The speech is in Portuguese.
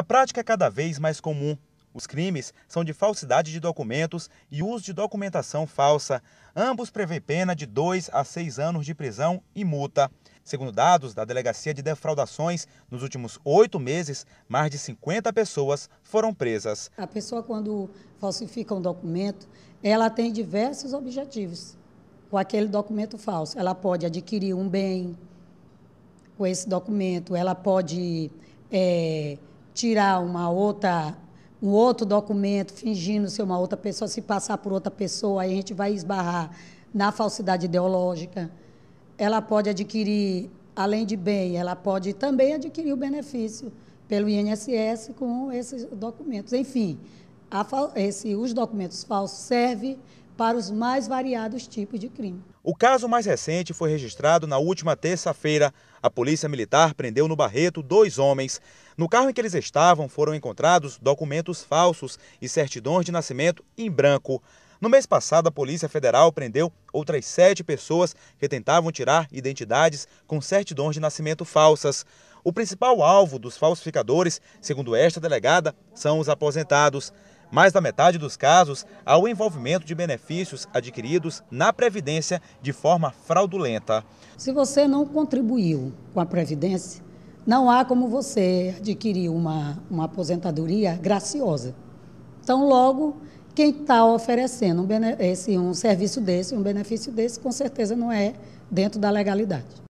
A prática é cada vez mais comum. Os crimes são de falsidade de documentos e uso de documentação falsa. Ambos prevê pena de 2 a 6 anos de prisão e multa. Segundo dados da Delegacia de Defraudações, nos últimos oito meses, mais de 50 pessoas foram presas. A pessoa, quando falsifica um documento, ela tem diversos objetivos com aquele documento falso. Ela pode adquirir um bem com esse documento, ela pode. É tirar uma outra um outro documento fingindo ser uma outra pessoa, se passar por outra pessoa, aí a gente vai esbarrar na falsidade ideológica. Ela pode adquirir, além de bem, ela pode também adquirir o benefício pelo INSS com esses documentos. Enfim, a, esse, os documentos falsos servem para os mais variados tipos de crime. O caso mais recente foi registrado na última terça-feira. A Polícia Militar prendeu no Barreto dois homens. No carro em que eles estavam foram encontrados documentos falsos e certidões de nascimento em branco. No mês passado, a Polícia Federal prendeu outras sete pessoas que tentavam tirar identidades com certidões de nascimento falsas. O principal alvo dos falsificadores, segundo esta delegada, são os aposentados mais da metade dos casos há o envolvimento de benefícios adquiridos na Previdência de forma fraudulenta. Se você não contribuiu com a Previdência, não há como você adquirir uma, uma aposentadoria graciosa. Então, logo, quem está oferecendo um, esse, um serviço desse, um benefício desse, com certeza não é dentro da legalidade.